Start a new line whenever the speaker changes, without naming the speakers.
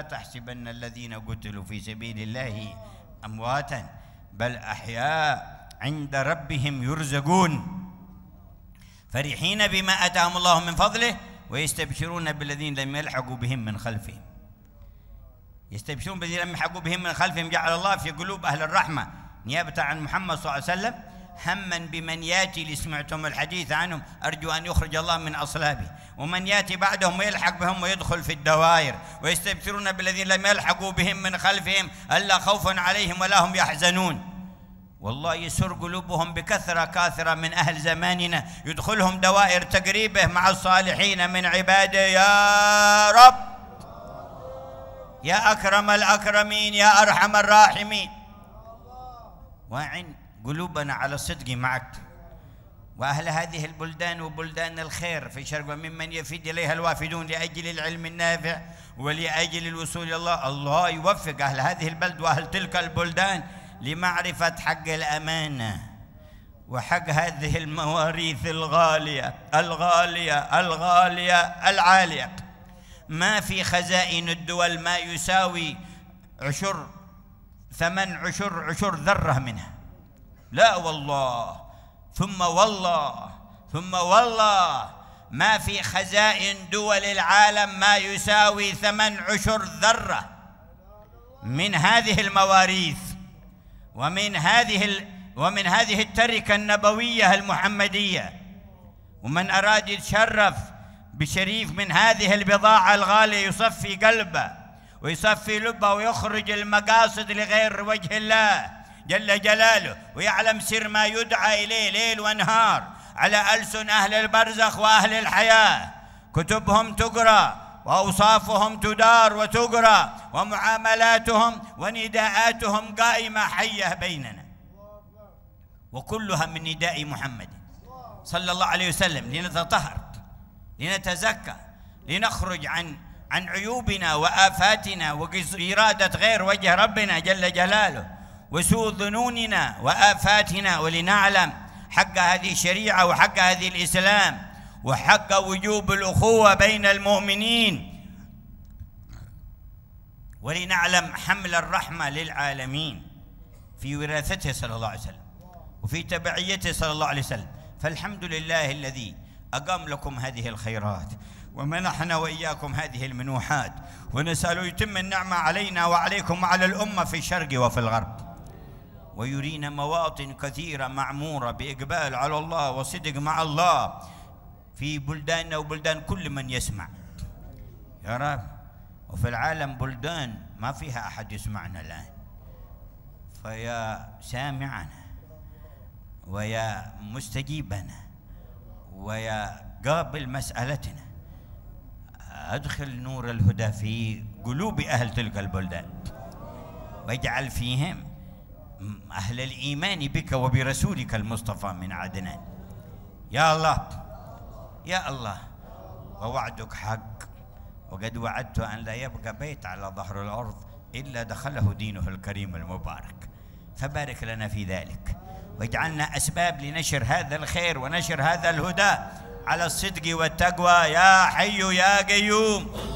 تحسبن الذين قتلوا في سبيل الله امواتا بل احياء عند ربهم يرزقون فرحين بما اتاهم الله من فضله ويستبشرون بالذين لم يلحقوا بهم من خلفهم يستبشرون بالذين لم يلحقوا بهم من خلفهم جعل الله في قلوب اهل الرحمه نيابه عن محمد صلى الله عليه وسلم هما بمن ياتي لسمعتم الحديث عنهم ارجو ان يخرج الله من اصلابه ومن يأتي بعدهم ويلحق بهم ويدخل في الدوائر ويستبشرون بالذين لم يلحقوا بهم من خلفهم ألا خوف عليهم ولا هم يحزنون والله يسر قلوبهم بكثرة كاثرة من أهل زماننا يدخلهم دوائر تقريبه مع الصالحين من عباده يا رب
يا أكرم
الأكرمين يا أرحم الراحمين وعن قلوبنا على الصدق معك وأهل هذه البلدان وبلدان الخير في الشرق وممن يفيد إليها الوافدون لأجل العلم النافع ولأجل الوصول إلى الله الله يوفق أهل هذه البلد وأهل تلك البلدان لمعرفة حق الأمانة وحق هذه المواريث الغالية الغالية الغالية العالية ما في خزائن الدول ما يساوي عشر ثمن عشر عشر ذرة منها لا والله ثم والله ثم والله ما في خزائن دول العالم ما يساوي ثمن عشر ذرة من هذه المواريث ومن هذه ومن هذه التركة النبوية المحمدية ومن أراد يتشرف بشريف من هذه البضاعة الغالية يصفي قلبه ويصفي لبه ويخرج المقاصد لغير وجه الله جل جلاله ويعلم سر ما يدعى إليه ليل ونهار على ألسن أهل البرزخ وأهل الحياة كتبهم تقرأ وأوصافهم تدار وتقرأ ومعاملاتهم ونداءاتهم قائمة حية بيننا وكلها من نداء محمد صلى الله عليه وسلم لنتطهر لنتزكى لنخرج عن عن عيوبنا وآفاتنا وإرادة غير وجه ربنا جل جلاله وسوء ظنوننا وآفاتنا ولنعلم حق هذه الشريعة وحق هذه الإسلام وحق وجوب الأخوة بين المؤمنين ولنعلم حمل الرحمة للعالمين في وراثته صلى الله عليه وسلم وفي تبعيته صلى الله عليه وسلم فالحمد لله الذي أقام لكم هذه الخيرات ومنحنا وإياكم هذه المنوحات ونسأل يتم النعمة علينا وعليكم وعلى الأمة في الشرق وفي الغرب ويرينا مواطن كثيرة معمورة بإقبال على الله وصدق مع الله في بلداننا وبلدان كل من يسمع يا رب وفي العالم بلدان ما فيها أحد يسمعنا الآن فيا سامعنا ويا مستجيبنا ويا قابل مسألتنا أدخل نور الهدى في قلوب أهل تلك البلدان واجعل فيهم أهل الإيمان بك وبرسولك المصطفى من عدنان يا الله يا الله ووعدك حق وقد وعدت أن لا يبقى بيت على ظهر الأرض إلا دخله دينه الكريم المبارك فبارك لنا في ذلك واجعلنا أسباب لنشر هذا الخير ونشر هذا الهدى على الصدق والتقوى يا حي يا قيوم